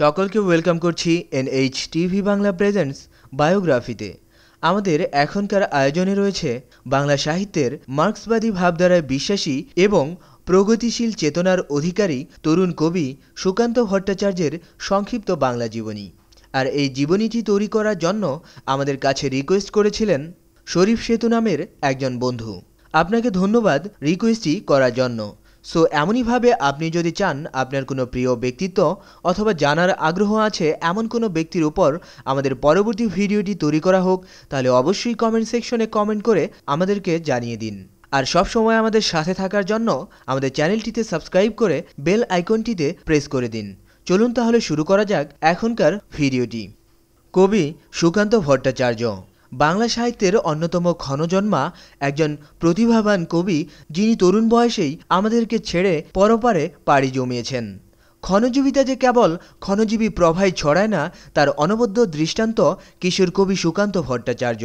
সকলকে ওয়েলকাম করছি NH TV Bangla presents বায়োগ্রাফিতে আমাদের এখনকার আয়োজনে রয়েছে বাংলা সাহিত্যের মার্ক্সবাদী ভাবধারায় বিশ্বাসী এবং প্রগতিশীল চেতনার অধিকারী তরুণ কবি সুকান্ত ভট্টাচার্যের সংক্ষিপ্ত বাংলা জীবনী আর এই জীবনীটি তৈরি করার জন্য আমাদের কাছে রিকোয়েস্ট করেছিলেন শরীফ সেতু নামের একজন বন্ধু আপনাকে ধন্যবাদ রিকোয়েস্টটি করার জন্য সো এমনইভাবে আপনি যদি চান আপনার কোনো প্রিয় ব্যক্তিত্ব অথবা জানার আগ্রহ আছে এমন কোনো ব্যক্তির উপর আমাদের পরবর্তী ভিডিওটি তৈরি করা হোক তাহলে অবশ্যই কমেন্ট সেকশনে কমেন্ট করে আমাদেরকে জানিয়ে দিন আর সব সময় আমাদের সাথে থাকার জন্য আমাদের চ্যানেলটিতে সাবস্ক্রাইব করে বেল আইকনটিতে প্রেস করে দিন চলুন তাহলে শুরু করা যাক এখনকার ভিডিওটি কবি সুকান্ত ভট্টাচার্য বাংলা সাহিত্যের অন্যতম ক্ষণজন্মা একজন প্রতিভাবান কবি যিনি তরুণ বয়সেই আমাদেরকে ছেড়ে পরপারে পাড়ি জমিয়েছেন ক্ষণজীবিতা যে কেবল ক্ষণজীবী প্রভাই ছড়ায় না তার অনবদ্য দৃষ্টান্ত কিশোর কবি সুকান্ত ভট্টাচার্য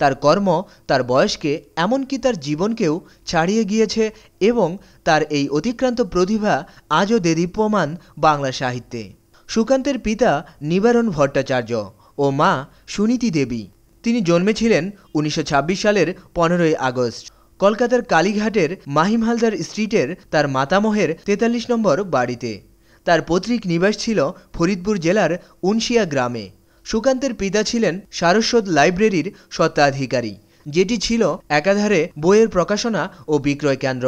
তার কর্ম তার বয়সকে এমনকি তার জীবনকেও ছাড়িয়ে গিয়েছে এবং তার এই অতিক্রান্ত প্রতিভা আজও দেদীপ্যমান বাংলা সাহিত্যে সুকান্তের পিতা নিবারণ ভট্টাচার্য ও মা সুনীতি দেবী তিনি জন্মেছিলেন উনিশশো সালের পনেরোই আগস্ট কলকাতার কালীঘাটের মাহিম হালদার স্ট্রিটের তার মাতামহের ৪৩ নম্বর বাড়িতে তার পৈতৃক নিবাস ছিল ফরিদপুর জেলার উনশিয়া গ্রামে সুকান্তের পিতা ছিলেন সারস্বত লাইব্রেরির স্বত্বাধিকারী যেটি ছিল একাধারে বইয়ের প্রকাশনা ও বিক্রয় কেন্দ্র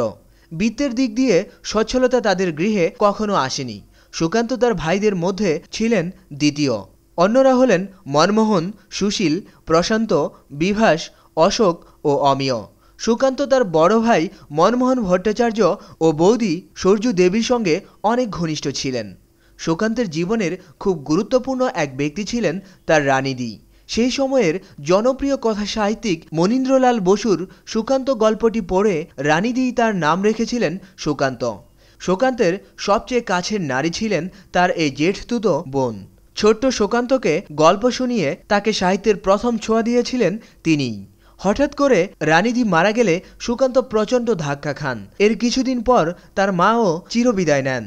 বিত্তের দিক দিয়ে সচ্ছলতা তাদের গৃহে কখনো আসেনি সুকান্ত তার ভাইদের মধ্যে ছিলেন দ্বিতীয় অন্যরা হলেন মনমোহন সুশীল প্রশান্ত বিভাস অশোক ও অমিয় সুকান্ত তার বড় ভাই মনমোহন ভট্টাচার্য ও বৌদি সূর্য দেবীর সঙ্গে অনেক ঘনিষ্ঠ ছিলেন সুকান্তের জীবনের খুব গুরুত্বপূর্ণ এক ব্যক্তি ছিলেন তার রানিদি সেই সময়ের জনপ্রিয় কথা সাহিত্যিক মনীন্দ্রলাল বসুর সুকান্ত গল্পটি পড়ে রানিদি তার নাম রেখেছিলেন সুকান্ত সুকান্তের সবচেয়ে কাছের নারী ছিলেন তার এই জেঠতুতো বোন ছোট্ট সুকান্তকে গল্প শুনিয়ে তাকে সাহিত্যের প্রথম ছোঁয়া দিয়েছিলেন তিনি হঠাৎ করে রানিধি মারা গেলে সুকান্ত প্রচণ্ড ধাক্কা খান এর কিছুদিন পর তার মাও চিরবিদায় নেন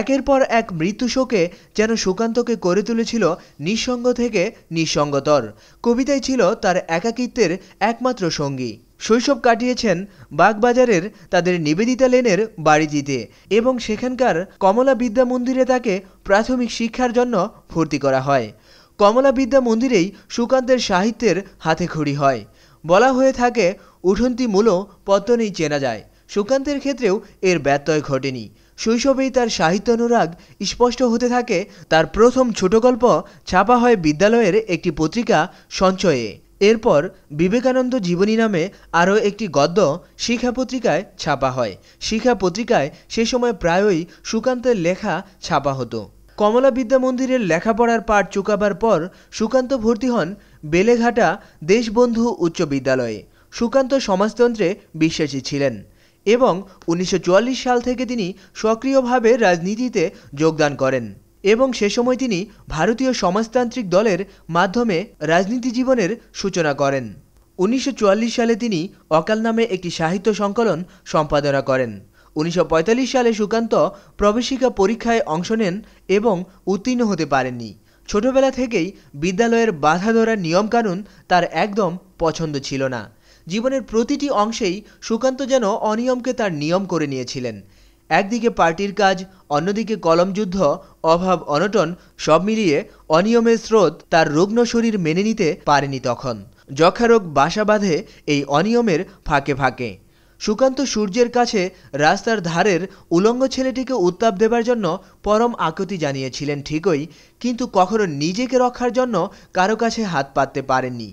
একের পর এক মৃত্যু শোকে যেন সুকান্তকে করে তুলেছিল নিঃসঙ্গ থেকে নিঃসঙ্গতর কবিতাই ছিল তার একাকিত্বের একমাত্র সঙ্গী শৈশব কাটিয়েছেন বাগবাজারের তাদের নিবেদিতা লেনের বাড়িটিতে এবং সেখানকার কমলা বিদ্যা মন্দিরে তাকে প্রাথমিক শিক্ষার জন্য ভর্তি করা হয় কমলা বিদ্যা মন্দিরেই সুকান্তের সাহিত্যের হাতেখড়ি হয় বলা হয়ে থাকে উঠন্তি মূল পত্তনেই চেনা যায় সুকান্তের ক্ষেত্রেও এর ব্যত্যয় ঘটেনি শৈশবেই তার সাহিত্য অনুরাগ স্পষ্ট হতে থাকে তার প্রথম ছোট গল্প ছাপা হয় বিদ্যালয়ের একটি পত্রিকা সঞ্চয়ে এরপর বিবেকানন্দ জীবনী নামে আরও একটি গদ্য শিখা পত্রিকায় ছাপা হয় শিখা পত্রিকায় সে সময় প্রায়ই সুকান্তের লেখা ছাপা হতো কমলা বিদ্যা মন্দিরের লেখাপড়ার পাঠ চুকাবার পর সুকান্ত ভর্তি হন বেলেঘাটা দেশবন্ধু উচ্চ বিদ্যালয়ে সুকান্ত সমাজতন্ত্রে বিশ্বাসী ছিলেন এবং ১৯৪৪ সাল থেকে তিনি সক্রিয়ভাবে রাজনীতিতে যোগদান করেন এবং সে সময় তিনি ভারতীয় সমাজতান্ত্রিক দলের মাধ্যমে রাজনীতি জীবনের সূচনা করেন ১৯৪৪ সালে তিনি অকাল নামে একটি সাহিত্য সংকলন সম্পাদনা করেন ১৯৪৫ সালে সুকান্ত প্রবেশিকা পরীক্ষায় অংশ নেন এবং উত্তীর্ণ হতে পারেননি ছোটবেলা থেকেই বিদ্যালয়ের বাধা ধরার নিয়মকানুন তার একদম পছন্দ ছিল না জীবনের প্রতিটি অংশেই সুকান্ত যেন অনিয়মকে তার নিয়ম করে নিয়েছিলেন একদিকে পার্টির কাজ অন্যদিকে কলমযুদ্ধ অভাব অনটন সব মিলিয়ে অনিয়মের স্রোত তার রুগ্ন শরীর মেনে নিতে পারেনি তখন যক্ষ্মারোগ বাসা বাঁধে এই অনিয়মের ফাঁকে ফাঁকে সুকান্ত সূর্যের কাছে রাস্তার ধারের উলঙ্গ ছেলেটিকে উত্তাপ দেবার জন্য পরম আকুতি জানিয়েছিলেন ঠিকই কিন্তু কখনো নিজেকে রক্ষার জন্য কারো কাছে হাত পাততে পারেননি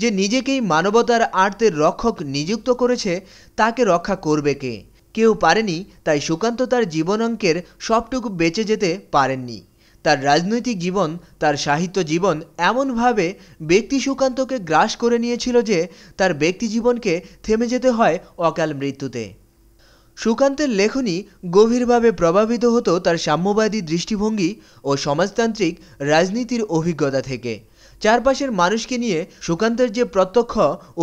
যে নিজেকেই মানবতার আর্তের রক্ষক নিযুক্ত করেছে তাকে রক্ষা করবে কে কেউ পারেনি তাই সুকান্ত তার জীবন অঙ্কের সবটুকু বেঁচে যেতে পারেননি তার রাজনৈতিক জীবন তার সাহিত্য জীবন এমনভাবে ব্যক্তি সুকান্তকে গ্রাস করে নিয়েছিল যে তার ব্যক্তি জীবনকে থেমে যেতে হয় অকাল মৃত্যুতে সুকান্তের লেখনী গভীরভাবে প্রভাবিত হতো তার সাম্যবাদী দৃষ্টিভঙ্গি ও সমাজতান্ত্রিক রাজনীতির অভিজ্ঞতা থেকে চারপাশের মানুষকে নিয়ে সুকান্তের যে প্রত্যক্ষ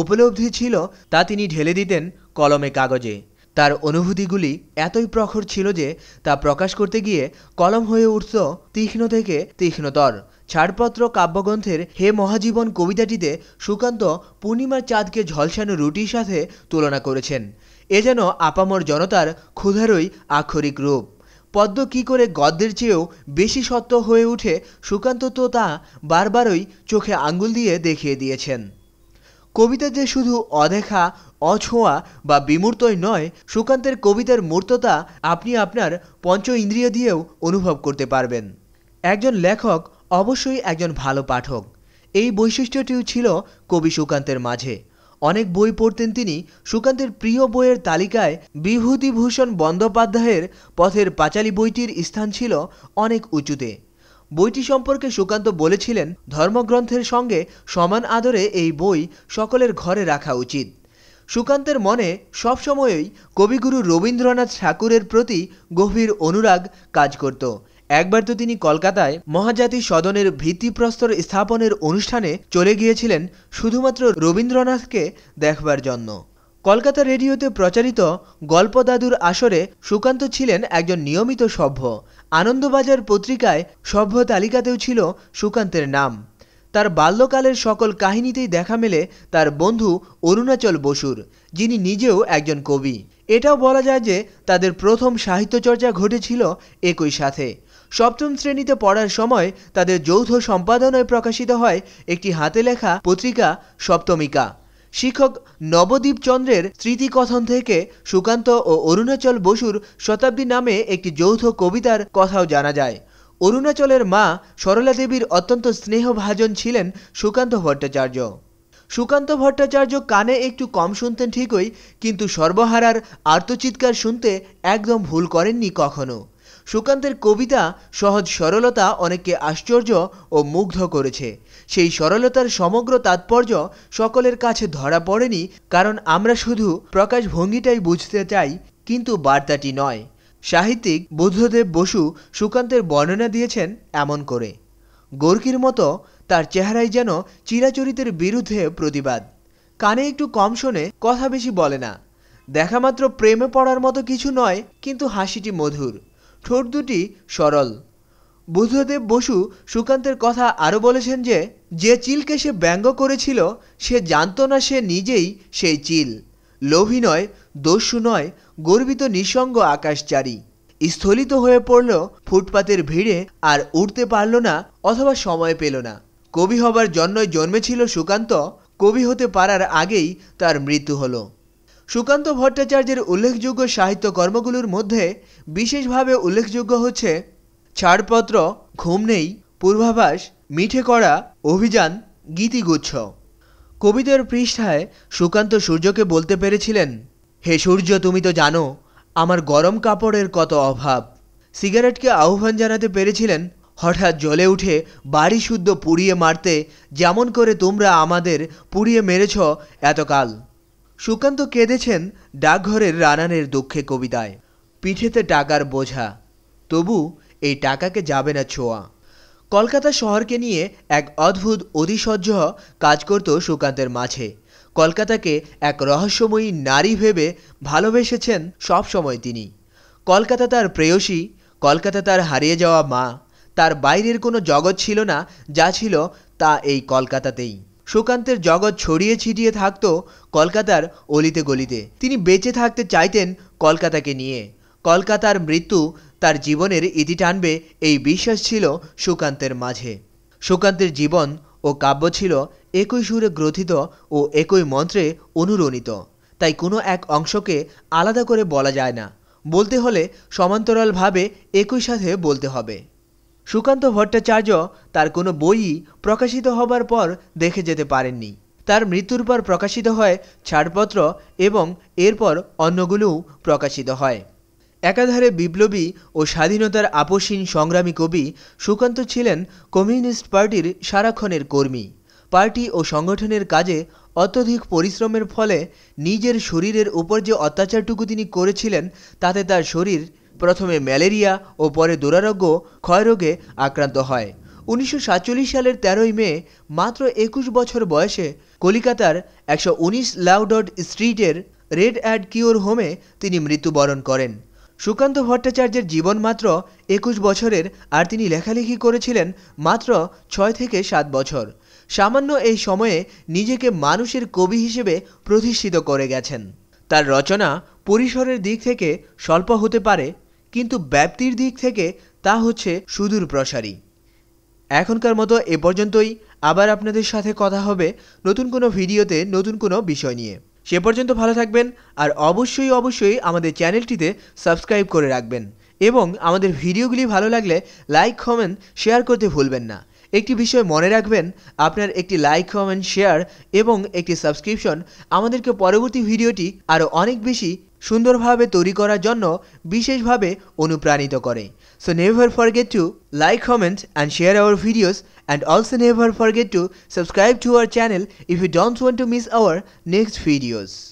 উপলব্ধি ছিল তা তিনি ঢেলে দিতেন কলমে কাগজে তার অনুভূতিগুলি এতই প্রখর ছিল যে তা প্রকাশ করতে গিয়ে কলম হয়ে উঠত তীক্ষ্ণ থেকে তীক্ষ্ণতর ছাড়পত্র কাব্যগ্রন্থের হে মহাজীবন কবিতাটিতে সুকান্ত পূর্ণিমার চাঁদকে ঝলসানো রুটির সাথে তুলনা করেছেন এ যেন আপামর জনতার ক্ষুধারই আক্ষরিক রূপ পদ্ম কী করে গদ্যের চেয়েও বেশি সত্য হয়ে ওঠে সুকান্ত তো তা বারবারই চোখে আঙ্গুল দিয়ে দেখিয়ে দিয়েছেন কবিতা যে শুধু অদেখা অছোঁয়া বা বিমূর্তই নয় সুকান্তের কবিতার মূর্ততা আপনি আপনার পঞ্চ ইন্দ্রিয় দিয়েও অনুভব করতে পারবেন একজন লেখক অবশ্যই একজন ভালো পাঠক এই বৈশিষ্ট্যটিও ছিল কবি সুকান্তের মাঝে অনেক বই পড়তেন তিনি সুকান্তের প্রিয় বইয়ের তালিকায় বিভূতিভূষণ বন্দ্যোপাধ্যায়ের পথের পাঁচালী বইটির স্থান ছিল অনেক উঁচুতে বইটি সম্পর্কে সুকান্ত বলেছিলেন ধর্মগ্রন্থের সঙ্গে সমান আদরে এই বই সকলের ঘরে রাখা উচিত সুকান্তের মনে সবসময়ই কবিগুরু রবীন্দ্রনাথ ঠাকুরের প্রতি গভীর অনুরাগ কাজ করত একবার তো তিনি কলকাতায় মহাজাতি সদনের ভিত্তিপ্রস্তর স্থাপনের অনুষ্ঠানে চলে গিয়েছিলেন শুধুমাত্র রবীন্দ্রনাথকে দেখবার জন্য কলকাতা রেডিওতে প্রচারিত গল্পদাদুর আসরে সুকান্ত ছিলেন একজন নিয়মিত সভ্য আনন্দবাজার পত্রিকায় সভ্য তালিকাতেও ছিল সুকান্তের নাম তার বাল্যকালের সকল কাহিনীতেই দেখা মেলে তার বন্ধু অরুণাচল বসুর যিনি নিজেও একজন কবি এটাও বলা যায় যে তাদের প্রথম সাহিত্য চর্চা ঘটেছিল একই সাথে সপ্তম শ্রেণীতে পড়ার সময় তাদের যৌথ সম্পাদনায় প্রকাশিত হয় একটি হাতে লেখা পত্রিকা সপ্তমিকা শিক্ষক নবদ্বীপ চন্দ্রের স্মৃতিকথন থেকে সুকান্ত ও অরুণাচল বসুর শতাব্দী নামে একটি যৌথ কবিতার কথাও জানা যায় অরুণাচলের মা সরলা দেবীর অত্যন্ত স্নেহভাজন ছিলেন সুকান্ত ভট্টাচার্য সুকান্ত ভট্টাচার্য কানে একটু কম শুনতেন ঠিকই কিন্তু সর্বহারার আর্তচিৎকার শুনতে একদম ভুল করেননি কখনো সুকান্তের কবিতা সহজ সরলতা অনেককে আশ্চর্য ও মুগ্ধ করেছে সেই সরলতার সমগ্র তাৎপর্য সকলের কাছে ধরা পড়েনি কারণ আমরা শুধু প্রকাশ ভঙ্গিটাই বুঝতে চাই কিন্তু বার্তাটি নয় সাহিত্যিক বুদ্ধদেব বসু সুকান্তের বর্ণনা দিয়েছেন এমন করে গোর্কির মতো তার চেহারায় যেন চিরাচরিতের বিরুদ্ধে প্রতিবাদ কানে একটু কম শোনে কথা বেশি বলে না দেখা মাত্র প্রেমে পড়ার মতো কিছু নয় কিন্তু হাসিটি মধুর ঠোঁট দুটি সরল বুদ্ধদেব বসু সুকান্তের কথা আরো বলেছেন যে যে চিলকে সে ব্যঙ্গ করেছিল সে জানত না সে নিজেই সেই চিল লোভী নয় দস্যু নয় গর্বিত নিঃসঙ্গ আকাশচারী স্থলিত হয়ে পড়ল ফুটপাতের ভিড়ে আর উঠতে পারল না অথবা সময় পেল না কবি হবার জন্যই জন্মেছিল সুকান্ত কবি হতে পারার আগেই তার মৃত্যু হল সুকান্ত ভট্টাচার্যের উল্লেখযোগ্য সাহিত্য কর্মগুলোর মধ্যে বিশেষভাবে উল্লেখযোগ্য হচ্ছে ছাড়পত্র ঘুম নেই পূর্বাভাস মিঠে করা অভিযান গীতিগুচ্ছ কবিদের পৃষ্ঠায় সুকান্ত সূর্যকে বলতে পেরেছিলেন হে সূর্য তুমি তো জানো আমার গরম কাপড়ের কত অভাব সিগারেটকে আহ্বান জানাতে পেরেছিলেন হঠাৎ জ্বলে উঠে বাড়ি শুদ্ধ পুড়িয়ে মারতে যেমন করে তোমরা আমাদের পুড়িয়ে মেরেছ এতকাল সুকান্ত কেঁদেছেন ডাকঘরের রানানের দুঃখে কবিতায় পিঠেতে টাকার বোঝা তবু এই টাকাকে যাবে না ছোঁয়া কলকাতা শহরকে নিয়ে এক অদ্ভুত অতিসহ্য কাজ করত সুকান্তের মাঝে কলকাতাকে এক রহস্যময়ী নারী ভেবে ভালোবেসেছেন সবসময় তিনি কলকাতা তার প্রেয়সী কলকাতা তার হারিয়ে যাওয়া মা তার বাইরের কোনো জগৎ ছিল না যা ছিল তা এই কলকাতাতেই সুকান্তের জগৎ ছড়িয়ে ছিটিয়ে থাকত কলকাতার অলিতে গলিতে তিনি বেঁচে থাকতে চাইতেন কলকাতাকে নিয়ে কলকাতার মৃত্যু তার জীবনের ইতি টানবে এই বিশ্বাস ছিল সুকান্তের মাঝে সুকান্তের জীবন ও কাব্য ছিল একই সুরে গ্রথিত ও একই মন্ত্রে অনুরণিত তাই কোনো এক অংশকে আলাদা করে বলা যায় না বলতে হলে সমান্তরালভাবে একই সাথে বলতে হবে সুকান্ত ভট্টাচার্য তার কোনো বইই প্রকাশিত হবার পর দেখে যেতে পারেননি তার মৃত্যুর পর প্রকাশিত হয় ছাড়পত্র এবং এরপর অন্যগুলোও প্রকাশিত হয় একাধারে বিপ্লবী ও স্বাধীনতার আপোষহীন সংগ্রামী কবি সুকান্ত ছিলেন কমিউনিস্ট পার্টির সারাক্ষণের কর্মী পার্টি ও সংগঠনের কাজে অত্যধিক পরিশ্রমের ফলে নিজের শরীরের উপর যে অত্যাচারটুকু তিনি করেছিলেন তাতে তার শরীর প্রথমে ম্যালেরিয়া ও পরে দুরারোগ্য ক্ষয়রোগে আক্রান্ত হয় ১৯৪৭ সালের তেরোই মে মাত্র ২১ বছর বয়সে কলিকাতার ১১৯ লাউডট স্ট্রিটের রেড অ্যাড কিওর হোমে তিনি মৃত্যুবরণ করেন সুকান্ত ভট্টাচার্যের জীবন মাত্র একুশ বছরের আর তিনি লেখালেখি করেছিলেন মাত্র ছয় থেকে সাত বছর সামান্য এই সময়ে নিজেকে মানুষের কবি হিসেবে প্রতিষ্ঠিত করে গেছেন তার রচনা পরিসরের দিক থেকে স্বল্প হতে পারে কিন্তু ব্যাপ্তির দিক থেকে তা হচ্ছে সুদূর প্রসারী এখনকার মতো এ পর্যন্তই আবার আপনাদের সাথে কথা হবে নতুন কোনো ভিডিওতে নতুন কোনো বিষয় নিয়ে সে পর্যন্ত ভালো থাকবেন আর অবশ্যই অবশ্যই আমাদের চ্যানেলটিতে সাবস্ক্রাইব করে রাখবেন এবং আমাদের ভিডিওগুলি ভালো লাগলে লাইক কমেন্ট শেয়ার করতে ভুলবেন না একটি বিষয় মনে রাখবেন আপনার একটি লাইক কমেন্ট শেয়ার এবং একটি সাবস্ক্রিপশন আমাদেরকে পরবর্তী ভিডিওটি আরও অনেক বেশি সুন্দরভাবে তৈরি করার জন্য বিশেষভাবে অনুপ্রাণিত করে so never forget to like comment and share our videos And also never forget to subscribe to our channel if you don't want to miss our next videos.